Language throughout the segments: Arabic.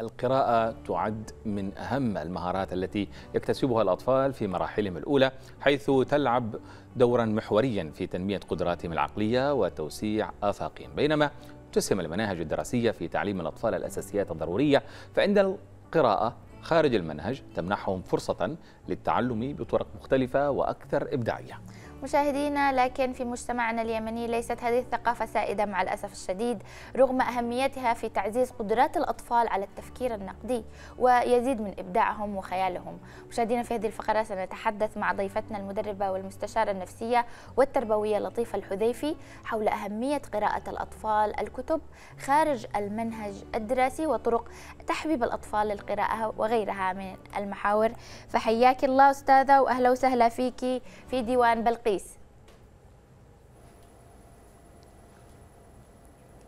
القراءة تعد من أهم المهارات التي يكتسبها الأطفال في مراحلهم الأولى حيث تلعب دورا محوريا في تنمية قدراتهم العقلية وتوسيع آفاقهم بينما تسهم المناهج الدراسية في تعليم الأطفال الأساسيات الضرورية فإن القراءة خارج المنهج تمنحهم فرصة للتعلم بطرق مختلفة وأكثر إبداعية مشاهدينا لكن في مجتمعنا اليمني ليست هذه الثقافة سائدة مع الأسف الشديد رغم أهميتها في تعزيز قدرات الأطفال على التفكير النقدي ويزيد من إبداعهم وخيالهم مشاهدينا في هذه الفقرة سنتحدث مع ضيفتنا المدربة والمستشارة النفسية والتربوية لطيفة الحذيفي حول أهمية قراءة الأطفال الكتب خارج المنهج الدراسي وطرق تحبيب الأطفال للقراءة وغيرها من المحاور فحياك الله أستاذة وأهلا وسهلا فيك في ديوان بلقي قيس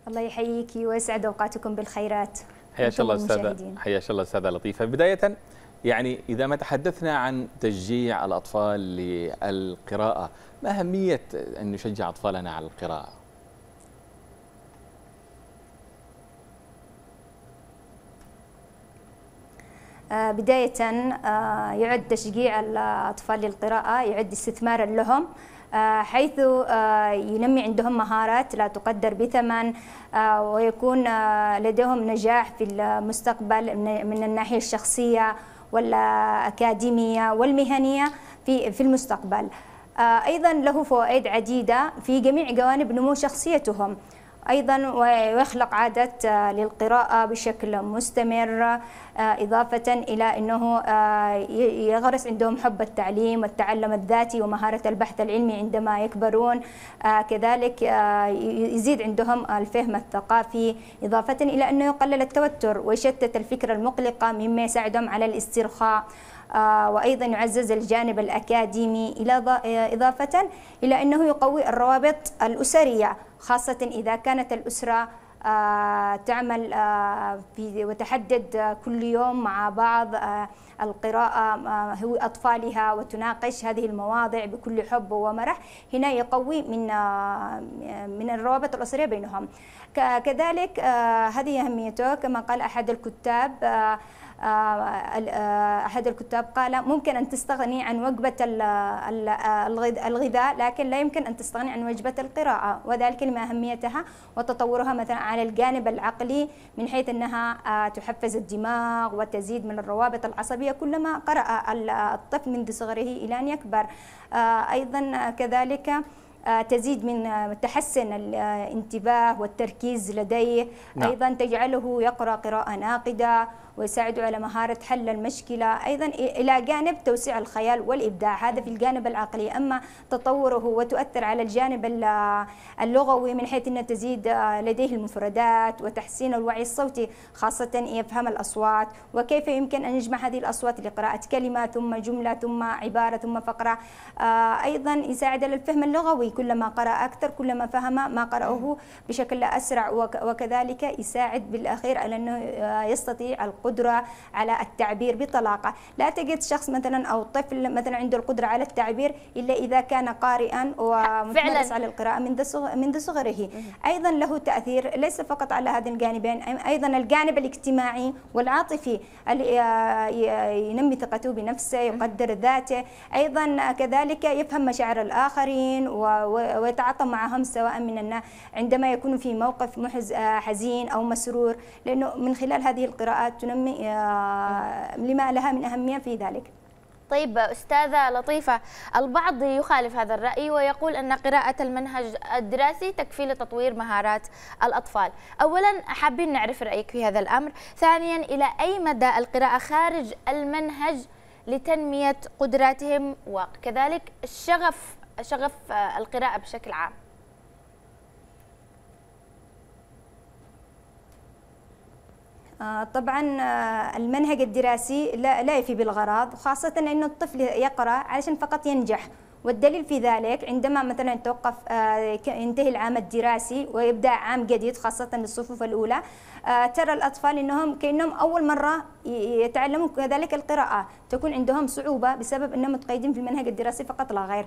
الله يحييك ويسعد اوقاتكم بالخيرات حياك الله استاذه حياك الله استاذه لطيفه بدايه يعني اذا ما تحدثنا عن تشجيع الاطفال للقراءه ما اهميه ان نشجع اطفالنا على القراءه آه، بداية آه، يعد تشجيع الأطفال للقراءة يعد استثمارا لهم آه، حيث ينمي عندهم مهارات لا تقدر بثمن ويكون لديهم نجاح في المستقبل من الناحية الشخصية والأكاديمية والمهنية في المستقبل أيضا له فوائد عديدة في جميع جوانب نمو شخصيتهم أيضا ويخلق عادة آه، للقراءة بشكل مستمر آه، إضافة إلى أنه آه، يغرس عندهم حب التعليم والتعلم الذاتي ومهارة البحث العلمي عندما يكبرون كذلك يزيد عندهم الفهم الثقافي إضافة إلى أنه يقلل التوتر ويشتت الفكرة المقلقة مما يساعدهم على الاسترخاء آه، وأيضا يعزز الجانب الأكاديمي إلى آه، إضافة إلى أنه يقوي الروابط الأسرية خاصة إذا كانت الأسرة آه، تعمل في وتحدد كل يوم مع بعض القراءة هو أطفالها وتناقش هذه المواضع بكل حب ومرح هنا يقوي من من الروابط الأسرية بينهم كذلك هذه أهميته كما قال أحد الكتاب آه، آه، أحد الكتاب قال ممكن أن تستغني عن وجبة آه، الغذاء لكن لا يمكن أن تستغني عن وجبة القراءة وذلك لما أهميتها وتطورها مثلا على الجانب العقلي من حيث أنها تحفز الدماغ وتزيد من الروابط العصبية كلما قرأ الطفل منذ صغره إلى أن يكبر أيضا كذلك تزيد من تحسن الانتباه والتركيز لديه نعم. أيضا تجعله يقرأ قراءة ناقدة ويساعدوا على مهارة حل المشكلة أيضا إلى جانب توسيع الخيال والإبداع هذا في الجانب العقلي أما تطوره وتؤثر على الجانب اللغوي من حيث أن تزيد آه، لديه المفردات وتحسين الوعي الصوتي خاصة يفهم الأصوات وكيف يمكن أن يجمع هذه الأصوات لقراءة كلمة ثم جملة ثم عبارة ثم فقرة آه، أيضا يساعد على الفهم اللغوي كلما قرأ أكثر كلما فهم ما قرأه بشكل أسرع وكذلك يساعد بالأخير على أنه آه، يستطيع القراءة القدرة على التعبير بطلاقة لا تجد شخص مثلا أو طفل مثلا عنده القدرة على التعبير إلا إذا كان قارئا ومتمرس على القراءة منذ صغره أيضا له تأثير ليس فقط على هذا الجانبين أيضا الجانب الاجتماعي والعاطفي ينمي ثقته بنفسه يقدر ذاته أيضا كذلك يفهم مشاعر الآخرين ويتعاطى معهم سواء من عندما يكون في موقف محز آه، حزين أو مسرور لأنه من خلال هذه القراءات آه، لما لها من أهمية في ذلك طيب أستاذة لطيفة البعض يخالف هذا الرأي ويقول أن قراءة المنهج الدراسي تكفي لتطوير مهارات الأطفال أولا حابين نعرف رأيك في هذا الأمر ثانيا إلى أي مدى القراءة خارج المنهج لتنمية قدراتهم وكذلك الشغف شغف آه، القراءة بشكل عام آه، طبعا آه، المنهج الدراسي لا, لا يفي بالغرض خاصة أن الطفل يقرأ علشان فقط ينجح والدليل في ذلك عندما مثلا توقف آه، ينتهي العام الدراسي ويبدا عام جديد خاصه الصفوف الاولى ترى الاطفال انهم كانهم اول مره يتعلمون كذلك القراءه تكون عندهم صعوبه بسبب انهم متقيدين في المنهج الدراسي فقط لا غير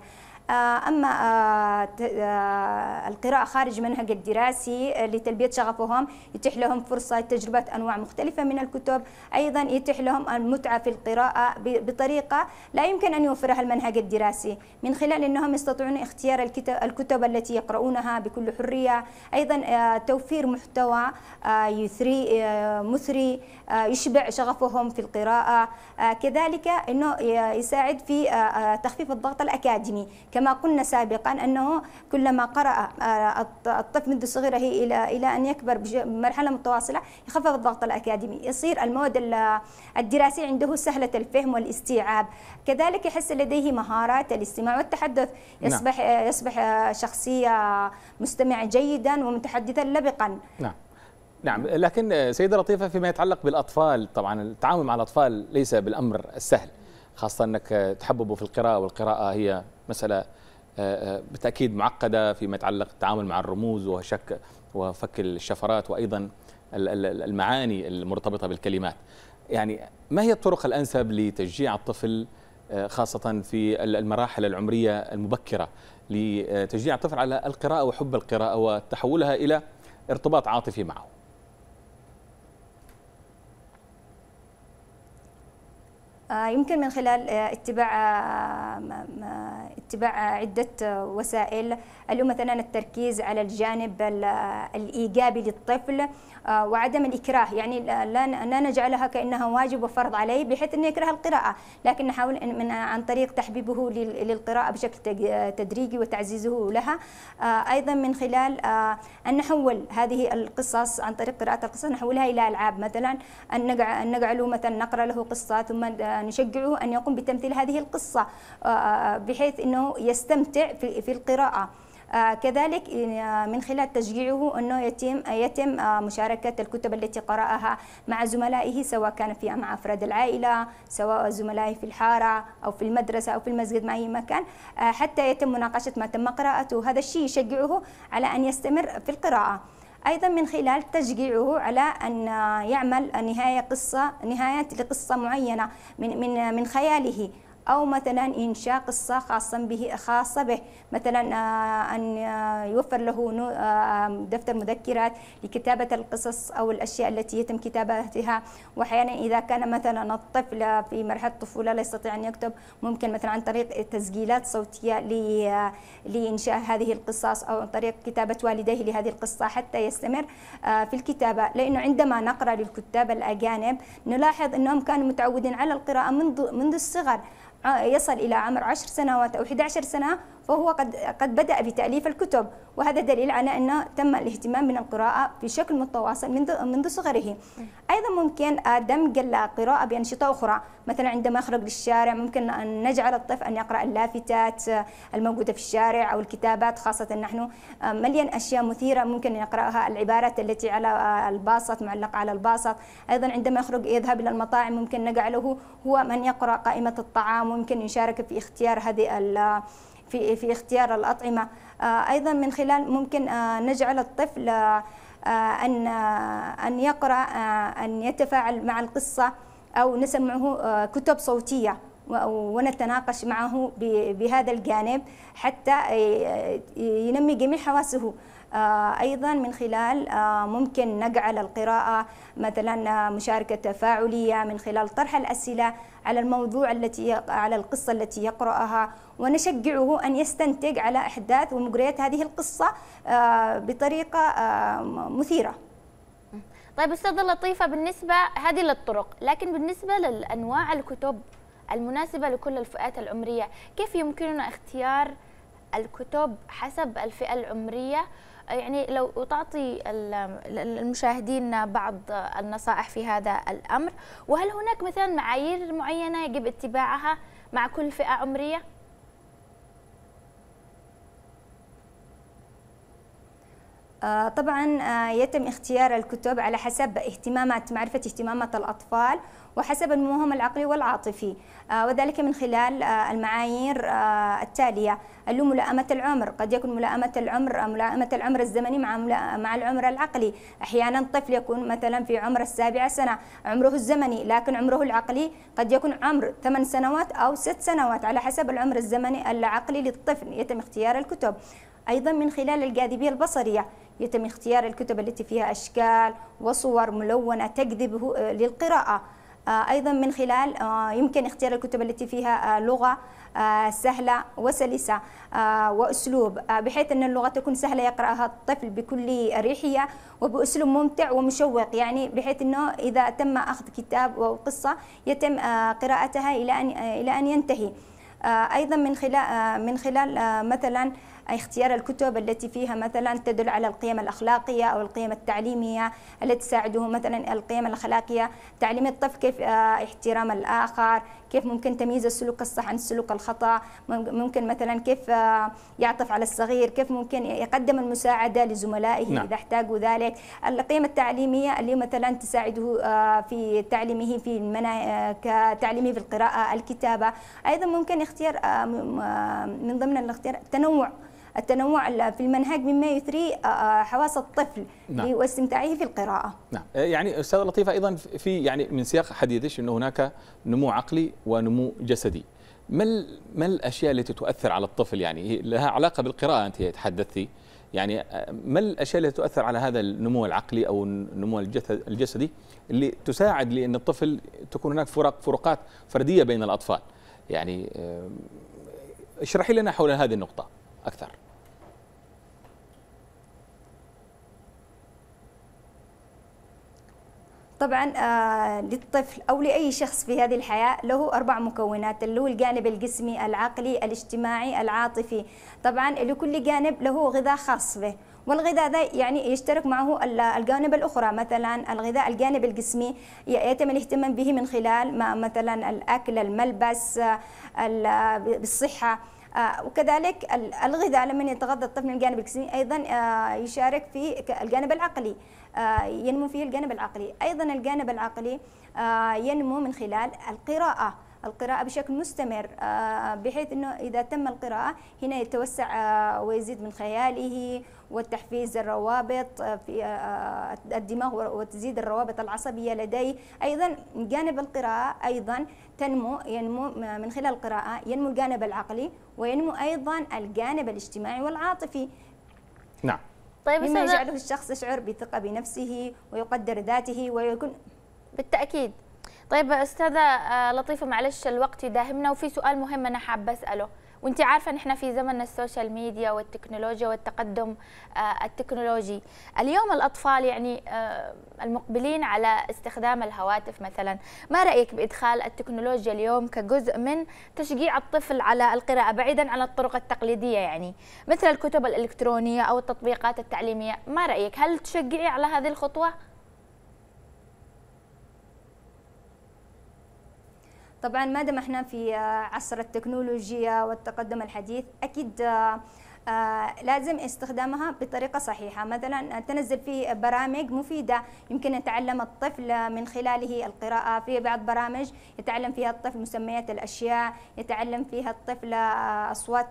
آه، أما آه، آه، القراءة خارج منهج الدراسي لتلبية شغفهم يتيح لهم فرصة تجربة أنواع مختلفة من الكتب أيضا يتيح لهم المتعة في القراءة بطريقة لا يمكن أن يوفرها المنهج الدراسي من خلال أنهم يستطيعون اختيار الكتب التي يقرؤونها بكل حرية أيضا توفير محتوى يثري مثري يشبع شغفهم في القراءة كذلك أنه يساعد في تخفيف الضغط الأكاديمي كما قلنا سابقا أنه كلما قرأ آه، الطفل منذ صغره إلى إلى أن يكبر بمرحلة متواصلة يخفف الضغط الأكاديمي يصير المواد الدراسية عنده سهلة الفهم والاستيعاب كذلك يحس لديه مهارات الاستماع والتحدث يصبح نعم. يصبح شخصية مستمع جيدا ومتحدثا لبقا نعم نعم لكن سيدة لطيفة فيما يتعلق بالأطفال طبعا التعامل مع الأطفال ليس بالأمر السهل خاصه انك تحببه في القراءه والقراءه هي مساله آه، آه، بالتاكيد معقده فيما يتعلق التعامل مع الرموز وشك وفك الشفرات وايضا المعاني المرتبطه بالكلمات. يعني ما هي الطرق الانسب لتشجيع الطفل آه، خاصه في المراحل العمريه المبكره لتشجيع الطفل على القراءه وحب القراءه وتحولها الى ارتباط عاطفي معه؟ آه، يمكن من خلال آه، اتباع آه، اتباع عدة وسائل اللي مثلا التركيز على الجانب الإيجابي للطفل وعدم الإكراه يعني لا نجعلها كأنها واجب وفرض عليه بحيث أنه يكره القراءة لكن نحاول من عن طريق تحبيبه للقراءة بشكل تدريجي وتعزيزه لها أيضا من خلال أن نحول هذه القصص عن طريق قراءة القصص نحولها إلى ألعاب مثلا أن نجعله مثلا نقرأ له قصة ثم نشجعه أن يقوم بتمثيل هذه القصة آه، آه، بحيث أنه يستمتع في القراءة آه، كذلك من خلال تشجيعه انه يتم يتم مشاركه الكتب التي قراها مع زملائه سواء كان في مع افراد العائله سواء زملائه في الحاره او في المدرسه او في المسجد مع اي مكان حتى يتم مناقشه ما تم قراءته هذا الشيء يشجعه على ان يستمر في القراءه أيضا من خلال تشجيعه على أن يعمل نهاية قصة نهاية لقصة معينة من من من خياله أو مثلا إنشاء قصة خاصة به خاصة به مثلا آه، أن آه، يوفر له آه، دفتر مذكرات لكتابة القصص أو الأشياء التي يتم كتابتها وأحيانا إذا كان مثلا الطفل في مرحلة الطفولة لا يستطيع أن يكتب ممكن مثلا عن طريق تسجيلات صوتية لإنشاء هذه القصص أو عن طريق كتابة والديه لهذه القصة حتى يستمر في الكتابة لأنه عندما نقرأ للكتاب الأجانب نلاحظ أنهم كانوا متعودين على القراءة منذ منذ الصغر آه، يصل إلى عمر 10 سنوات أو 11 سنة فهو قد قد بدأ بتأليف الكتب وهذا دليل على أنه تم الاهتمام من القراءة بشكل متواصل منذ منذ صغره أيضا ممكن دمج القراءة بأنشطة أخرى مثلا عندما يخرج للشارع ممكن أن نجعل الطفل أن يقرأ اللافتات الموجودة في الشارع أو الكتابات خاصة نحن آه، مليان أشياء مثيرة ممكن أن يقرأها العبارات التي على آه، الباسط معلقة على الباسط أيضا عندما يخرج يذهب إلى المطاعم ممكن نجعله هو من يقرأ قائمة الطعام وممكن يشارك في اختيار هذه في في اختيار الأطعمة آه، أيضا من خلال ممكن آه، نجعل الطفل آه، أن أن يقرأ أن يتفاعل مع القصة أو نسمعه كتب صوتية ونتناقش معه بهذا الجانب حتى ينمي جميع حواسه آه، أيضا من خلال آه، ممكن نجعل القراءة مثلا آه، مشاركة تفاعلية من خلال طرح الأسئلة على الموضوع التي على القصة التي يقرأها ونشجعه أن يستنتج على أحداث ومجريات هذه القصة بطريقة مثيرة طيب استاذه لطيفه بالنسبه هذه للطرق لكن بالنسبه للانواع الكتب المناسبه لكل الفئات العمريه كيف يمكننا اختيار الكتب حسب الفئه العمريه يعني لو تعطي المشاهدين بعض النصائح في هذا الأمر وهل هناك مثلا معايير معينة يجب اتباعها مع كل فئة عمرية؟ آه، طبعا آه، يتم اختيار الكتب على حسب اهتمامات معرفة اهتمامات الأطفال وحسب نموهم العقلي والعاطفي آه، وذلك من خلال المعايير التالية اللي ملائمة العمر قد يكون ملائمة العمر ملائمة العمر الزمني مع مع العمر العقلي أحيانا طفل يكون مثلا في عمر السابعة سنة عمره الزمني لكن عمره العقلي قد يكون عمر ثمان سنوات أو ست سنوات على حسب العمر الزمني العقلي للطفل يتم اختيار الكتب أيضا من خلال الجاذبية البصرية يتم اختيار الكتب التي فيها أشكال وصور ملونة تجذب آه، للقراءة آه، أيضا من خلال آه، يمكن اختيار الكتب التي فيها لغة سهلة وسلسة وأسلوب بحيث أن اللغة تكون سهلة يقرأها الطفل بكل أريحية وبأسلوب ممتع ومشوق يعني بحيث أنه إذا تم أخذ كتاب أو قصة يتم قراءتها إلى أن إلى أن ينتهي ايضا من خلال من خلال مثلا اختيار الكتب التي فيها مثلا تدل على القيم الأخلاقية أو القيم التعليمية التي تساعده مثلا القيم الأخلاقية تعليم الطفل كيف آه، احترام الآخر كيف ممكن تمييز السلوك الصح عن السلوك الخطأ ممكن مثلا كيف آه، يعطف على الصغير كيف ممكن يقدم المساعدة لزملائه نعم. إذا احتاجوا ذلك القيم التعليمية اللي مثلا تساعده آه، في تعليمه في المنا... كتعليمه في القراءة الكتابة أيضا ممكن اختيار من ضمن الاختيار تنوع التنوع في المنهج مما يثري آه، آه، حواس الطفل نعم. واستمتاعه في القراءه. نعم آه، يعني استاذ لطيفه ايضا في يعني من سياق حديثك انه هناك نمو عقلي ونمو جسدي. ما ما الاشياء التي تؤثر على الطفل يعني لها علاقه بالقراءه انت تحدثتي يعني ما الاشياء التي تؤثر على هذا النمو العقلي او النمو الجسدي اللي تساعد لان الطفل تكون هناك فرق فروقات فرديه بين الاطفال يعني اشرحي لنا حول هذه النقطه اكثر طبعا آه للطفل او لاي شخص في هذه الحياه له اربع مكونات اللي هو الجانب الجسمي العقلي الاجتماعي العاطفي طبعا لكل جانب له غذاء خاص به والغذاء ذا يعني يشترك معه الجوانب الأخرى مثلا الغذاء الجانب الجسمي يتم الاهتمام به من خلال ما مثلا الأكل الملبس آه، بالصحة آه، وكذلك الغذاء لما يتغذى الطفل من الجانب الجسمي ايضا آه، يشارك في الجانب العقلي آه، ينمو فيه الجانب العقلي ايضا الجانب العقلي ينمو من خلال القراءه القراءة بشكل مستمر آه، بحيث أنه إذا تم القراءة هنا يتوسع آه، ويزيد من خياله والتحفيز الروابط آه، في الدماغ وتزيد الروابط العصبية لديه أيضا جانب القراءة أيضا تنمو ينمو من خلال القراءة ينمو الجانب العقلي وينمو أيضا الجانب الاجتماعي والعاطفي نعم طيب مما يجعله الشخص يشعر بثقة بنفسه ويقدر ذاته ويكون بالتأكيد طيب استاذه آه، لطيفه معلش الوقت يداهمنا وفي سؤال مهم انا حابه اساله وانت عارفه ان احنا في زمن السوشيال ميديا والتكنولوجيا والتقدم آه، التكنولوجي اليوم الاطفال يعني آه، المقبلين على استخدام الهواتف مثلا ما رايك بادخال التكنولوجيا اليوم كجزء من تشجيع الطفل على القراءه بعيدا عن الطرق التقليديه يعني مثل الكتب الالكترونيه او التطبيقات التعليميه ما رايك هل تشجعي على هذه الخطوه طبعا ما دام احنا في عصر التكنولوجيا والتقدم الحديث اكيد آه، لازم استخدامها بطريقه صحيحه مثلا تنزل في برامج مفيده يمكن يتعلم الطفل من خلاله القراءه في بعض برامج يتعلم فيها الطفل مسميات الاشياء يتعلم فيها الطفل آه، اصوات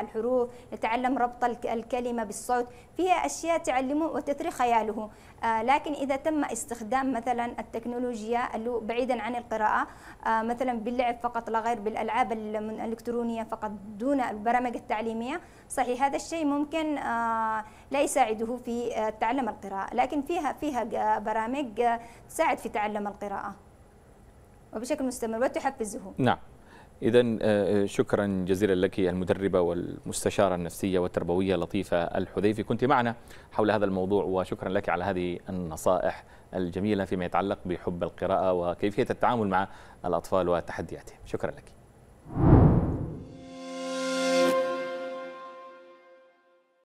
الحروف يتعلم ربط الكلمه بالصوت فيها اشياء تعلمه وتثري خياله آه، لكن اذا تم استخدام مثلا التكنولوجيا اللي بعيدا عن القراءه مثلا باللعب فقط لا غير بالالعاب الالكترونيه فقط دون البرامج التعليميه صحيح هذا الشيء ممكن آه، لا يساعده في آه، تعلم القراءة لكن فيها فيها آه، برامج تساعد في تعلم القراءة وبشكل مستمر وتحفزه نعم إذا شكرا جزيلا لك المدربة والمستشارة النفسية والتربوية لطيفة الحذيفي كنت معنا حول هذا الموضوع وشكرا لك على هذه النصائح الجميلة فيما يتعلق بحب القراءة وكيفية التعامل مع الأطفال وتحدياتهم شكرا لك